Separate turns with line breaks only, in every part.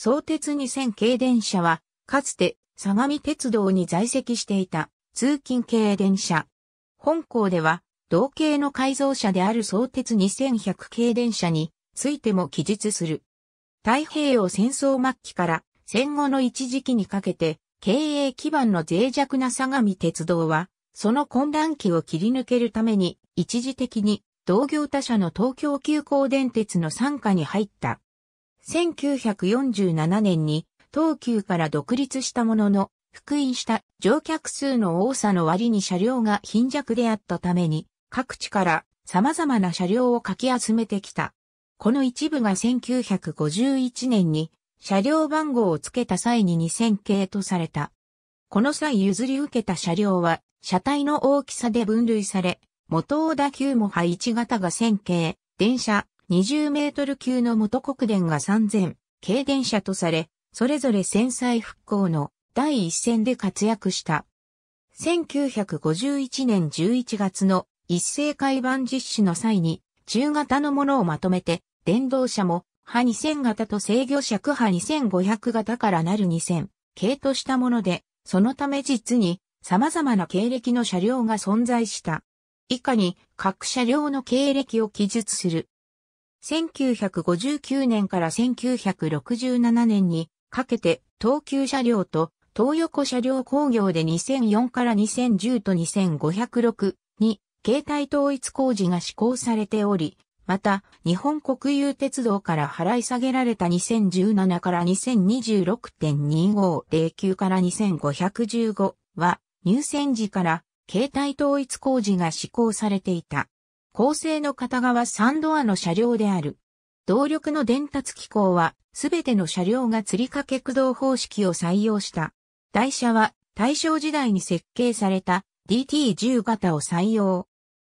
相鉄2000系電車は、かつて相模鉄道に在籍していた通勤系電車。本校では、同系の改造車である相鉄2100系電車についても記述する。太平洋戦争末期から戦後の一時期にかけて、経営基盤の脆弱な相模鉄道は、その混乱期を切り抜けるために、一時的に同業他社の東京急行電鉄の参加に入った。1947年に東急から独立したものの、復員した乗客数の多さの割に車両が貧弱であったために、各地から様々な車両をかき集めてきた。この一部が1951年に車両番号を付けた際に2000系とされた。この際譲り受けた車両は車体の大きさで分類され、元大田急も配置型が1000系、電車、20メートル級の元国電が3000、軽電車とされ、それぞれ戦災復興の第一線で活躍した。1951年11月の一斉海版実施の際に、中型のものをまとめて、電動車も、波2000型と制御尺波2500型からなる2000、系としたもので、そのため実に、様々な経歴の車両が存在した。以下に、各車両の経歴を記述する、1959年から1967年にかけて東急車両と東横車両工業で2004から2010と2506に携帯統一工事が施行されており、また日本国有鉄道から払い下げられた2017から2026.2509から2515は入選時から携帯統一工事が施行されていた。構成の片側3ドアの車両である。動力の伝達機構は、すべての車両が吊り掛け駆動方式を採用した。台車は、大正時代に設計された DT10 型を採用。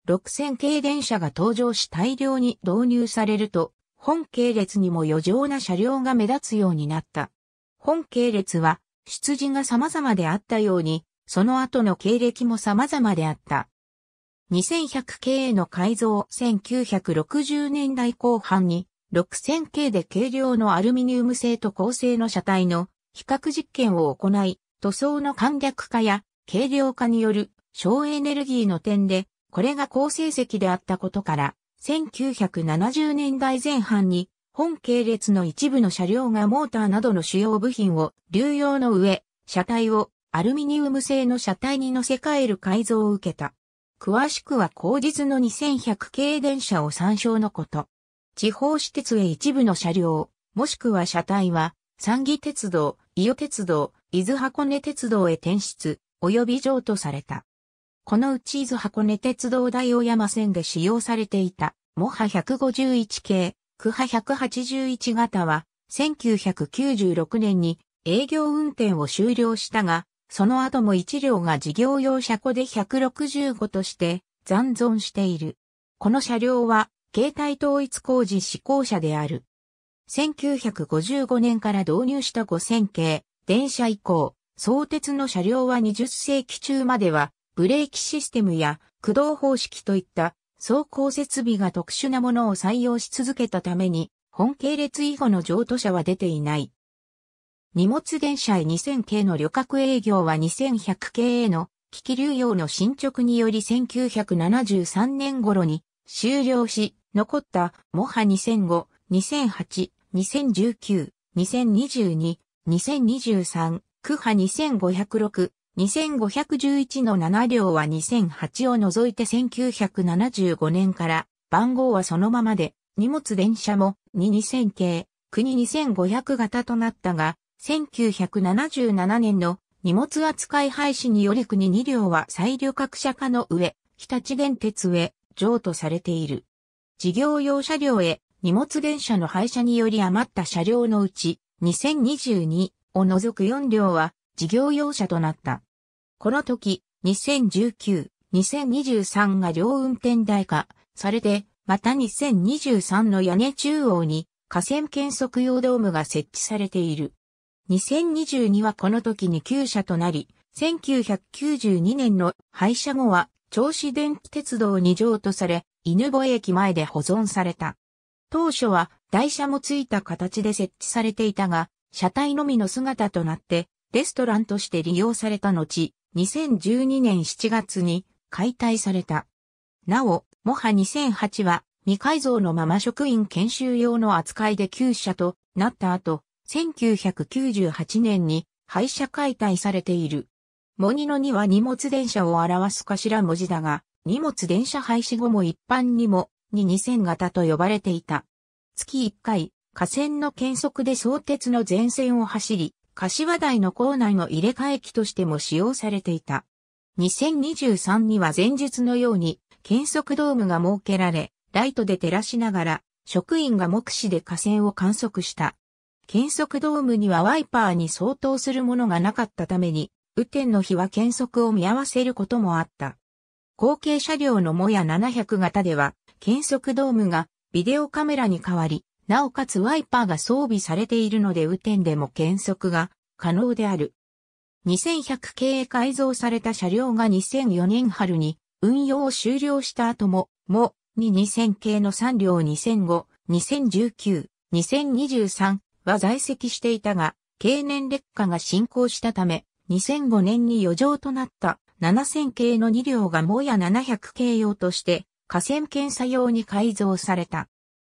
6000系電車が登場し大量に導入されると、本系列にも余剰な車両が目立つようになった。本系列は、出自が様々であったように、その後の経歴も様々であった。2100系への改造1960年代後半に6000系で軽量のアルミニウム製と高性の車体の比較実験を行い、塗装の簡略化や軽量化による省エネルギーの点で、これが好成績であったことから、1970年代前半に本系列の一部の車両がモーターなどの主要部品を流用の上、車体をアルミニウム製の車体に乗せ替える改造を受けた。詳しくは後日の2100系電車を参照のこと。地方私鉄へ一部の車両、もしくは車体は、三義鉄道、伊予鉄道、伊豆箱根鉄道へ転出、及び譲渡された。このうち伊豆箱根鉄道大大山線で使用されていた、モハ151系、クハ181型は、1996年に営業運転を終了したが、その後も1両が事業用車庫で165として残存している。この車両は、携帯統一工事施行車である。1955年から導入した5000系、電車以降、相鉄の車両は20世紀中までは、ブレーキシステムや駆動方式といった走行設備が特殊なものを採用し続けたために、本系列以後の譲渡車は出ていない。荷物電車へ2000系の旅客営業は2100系への危機流用の進捗により1973年頃に終了し、残ったもは2005、2008、2019、2022、2023、区ハ2506、2511の7両は2008を除いて1975年から番号はそのままで荷物電車も22000系、国2500型となったが、1977年の荷物扱い廃止により国2両は再旅客車化の上、日立電鉄へ譲渡されている。事業用車両へ荷物電車の廃車により余った車両のうち2022を除く4両は事業用車となった。この時2019、2023が両運転台化されて、また2023の屋根中央に河川検測用ドームが設置されている。2022はこの時に旧社となり、1992年の廃車後は、銚子電気鉄道に条とされ、犬吠駅前で保存された。当初は台車もついた形で設置されていたが、車体のみの姿となって、レストランとして利用された後、2012年7月に解体された。なお、モハ2008は未改造のまま職員研修用の扱いで旧車となった後、1998年に廃車解体されている。モニの2は荷物電車を表す頭文字だが、荷物電車廃止後も一般にも、に2000型と呼ばれていた。月1回、河川の検測で相鉄の全線を走り、柏台の構内の入れ替え機としても使用されていた。2023には前述のように、検測ドームが設けられ、ライトで照らしながら、職員が目視で河川を観測した。検測ドームにはワイパーに相当するものがなかったために、雨天の日は検測を見合わせることもあった。後継車両のモヤ700型では、検測ドームがビデオカメラに変わり、なおかつワイパーが装備されているので雨天でも検測が可能である。2100系へ改造された車両が2004年春に運用を終了した後も、も、に2000系の3両2005、2019、2023、は在籍していたが、経年劣化が進行したため、2005年に余剰となった7000系の2両がもや700系用として河川検査用に改造された。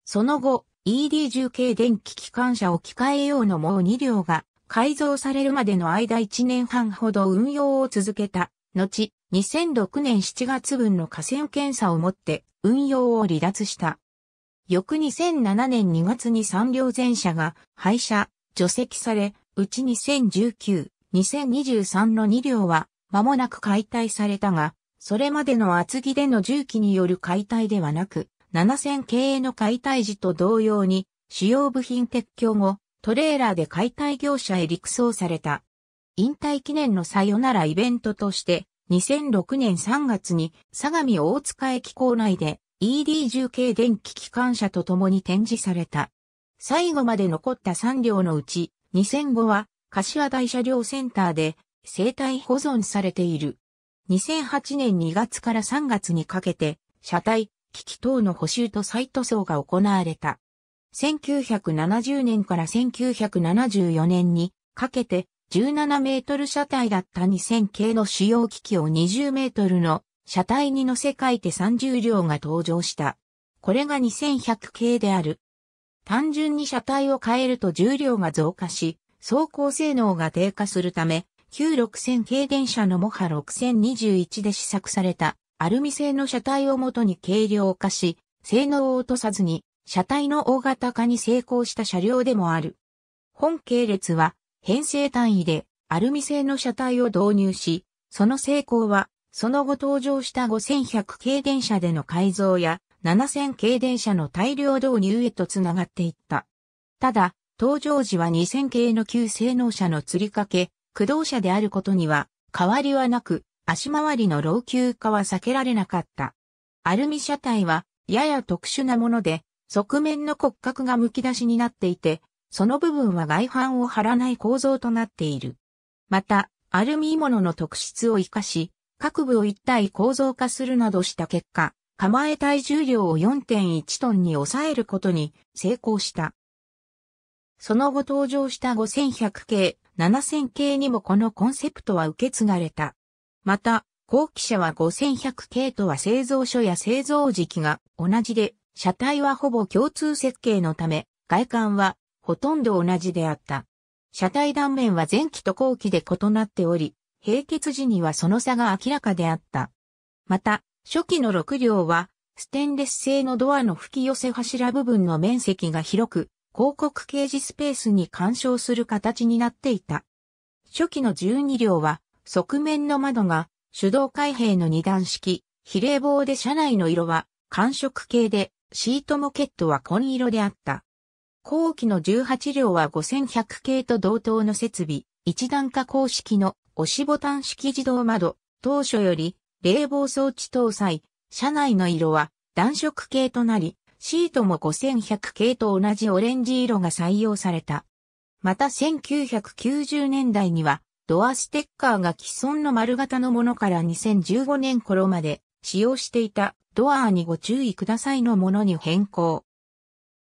その後、ED10 系電気機関車を機械用のもう2両が改造されるまでの間1年半ほど運用を続けた。後、2006年7月分の河川検査をもって運用を離脱した。翌2007年2月に3両全車が廃車、除籍され、うち2019、2023の2両は間もなく解体されたが、それまでの厚木での重機による解体ではなく、7000経営の解体時と同様に、主要部品撤去後、トレーラーで解体業者へ陸送された。引退記念のさよならイベントとして、2006年3月に相模大塚駅構内で ED10 系電気機関車と共に展示された。最後まで残った3両のうち、2005は柏台車両センターで生体保存されている。2008年2月から3月にかけて、車体、機器等の補修と再塗装が行われた。1970年から1974年にかけて17メートル車体だった2000系の主要機器を20メートルの車体に乗せ替えて30両が登場した。これが2100系である。単純に車体を変えると重量が増加し、走行性能が低下するため、旧6000系電車のモハ6021で試作されたアルミ製の車体をもとに軽量化し、性能を落とさずに車体の大型化に成功した車両でもある。本系列は編成単位でアルミ製の車体を導入し、その成功はその後登場した5100系電車での改造や7000系電車の大量導入へとつながっていった。ただ、登場時は2000系の旧性能車の釣りかけ、駆動車であることには変わりはなく、足回りの老朽化は避けられなかった。アルミ車体はやや特殊なもので、側面の骨格が剥き出しになっていて、その部分は外板を張らない構造となっている。また、アルミ物の特質を活かし、各部を一体構造化するなどした結果、構え体重量を4.1トンに抑えることに成功した。その後登場した5100系、7000系にもこのコンセプトは受け継がれた。また、後期車は5100系とは製造所や製造時期が同じで、車体はほぼ共通設計のため、外観はほとんど同じであった。車体断面は前期と後期で異なっており、閉結時にはその差が明らかであった。また、初期の6両は、ステンレス製のドアの吹き寄せ柱部分の面積が広く、広告掲示スペースに干渉する形になっていた。初期の12両は、側面の窓が手動開閉の二段式、比例棒で車内の色は寒色系で、シートモケットは紺色であった。後期の18両は5100系と同等の設備、一段化公式の押しボタン式自動窓、当初より冷房装置搭載、車内の色は暖色系となり、シートも5100系と同じオレンジ色が採用された。また1990年代にはドアステッカーが既存の丸型のものから2015年頃まで使用していたドアにご注意くださいのものに変更。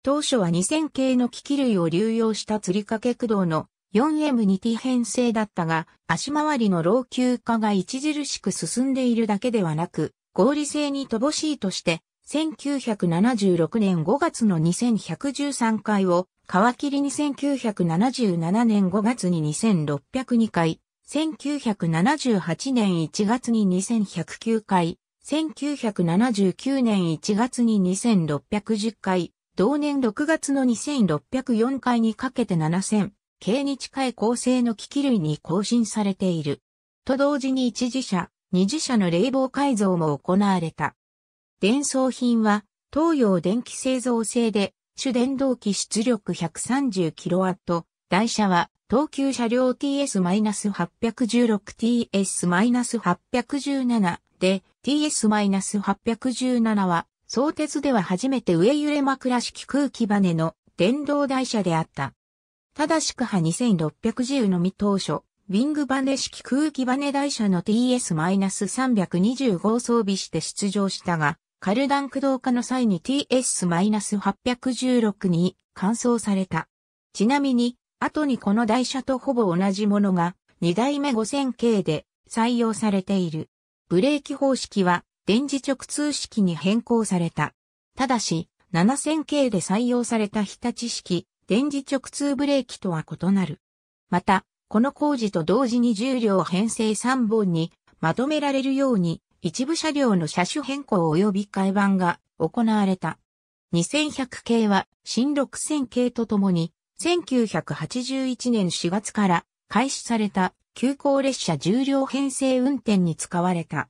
当初は2000系の機器類を流用した吊り掛け駆動の 4M2T 編成だったが、足回りの老朽化が著しく進んでいるだけではなく、合理性に乏しいとして、1976年5月の2113回を、皮切りに1977年5月に2602回、1978年1月に2109回、1979年1月に2610回、同年6月の2604回にかけて7000、軽に近い構成の機器類に更新されている。と同時に一次車、二次車の冷房改造も行われた。伝送品は、東洋電気製造製で、主電動機出力 130kW、台車は、東急車両 TS-816TS-817 で、TS-817 は、相鉄では初めて上揺れ枕式空気バネの電動台車であった。正しく派2610のみ当初、ウィングバネ式空気バネ台車の t s 3 2 5を装備して出場したが、カルダン駆動化の際に TS-816 に換装された。ちなみに、後にこの台車とほぼ同じものが、2代目 5000K で採用されている。ブレーキ方式は、電磁直通式に変更された。ただし、7000K で採用された日立式、電磁直通ブレーキとは異なる。また、この工事と同時に重量編成3本にまとめられるように一部車両の車種変更及び改版が行われた。2100系は新6000系とともに1981年4月から開始された急行列車重量編成運転に使われた。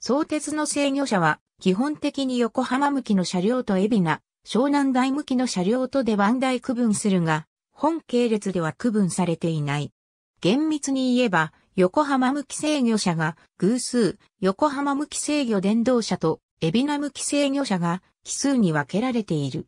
相鉄の制御車は基本的に横浜向きの車両と海老名、湘南台向きの車両とで番台区分するが、本系列では区分されていない。厳密に言えば、横浜向き制御車が偶数、横浜向き制御電動車と、海老名向き制御車が奇数に分けられている。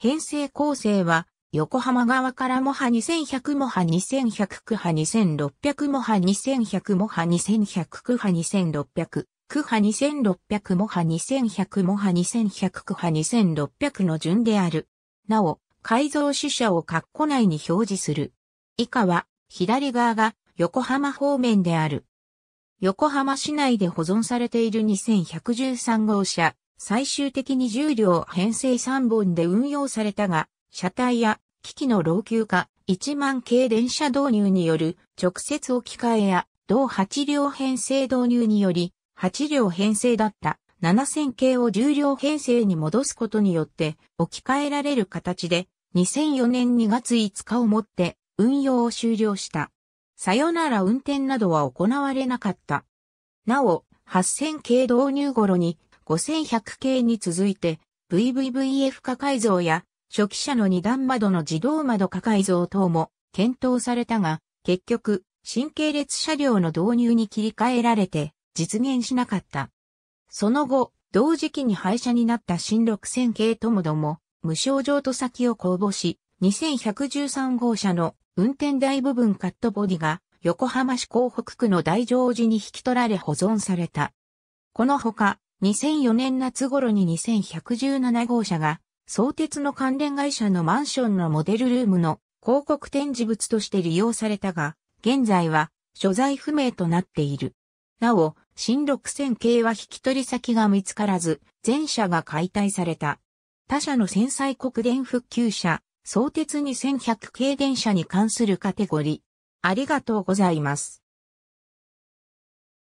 編成構成は、横浜側からモハ2100モハ2100区派2600モハ2100モハ2100区派2600区波2600もは2100モハ2100区ハ2600の順である。なお、改造主社を括弧内に表示する。以下は、左側が横浜方面である。横浜市内で保存されている2113号車、最終的に重量編成3本で運用されたが、車体や機器の老朽化、1万系電車導入による直接置き換えや、同8両編成導入により、8両編成だった7000系を10両編成に戻すことによって置き換えられる形で2004年2月5日をもって運用を終了した。さよなら運転などは行われなかった。なお、8000系導入頃に5100系に続いて VVVF 化改造や初期車の二段窓の自動窓化改造等も検討されたが、結局、新系列車両の導入に切り替えられて、実現しなかった。その後、同時期に廃車になった新6000系ともども、無償状と先を公募し、2113号車の運転台部分カットボディが横浜市港北区の大乗寺に引き取られ保存された。このほか、2004年夏頃に2117号車が、相鉄の関連会社のマンションのモデルルームの広告展示物として利用されたが、現在は所在不明となっている。なお、新6000系は引き取り先が見つからず、全車が解体された。他社の戦災国電復旧車、相鉄2100系電車に関するカテゴリー。ありがとうございます。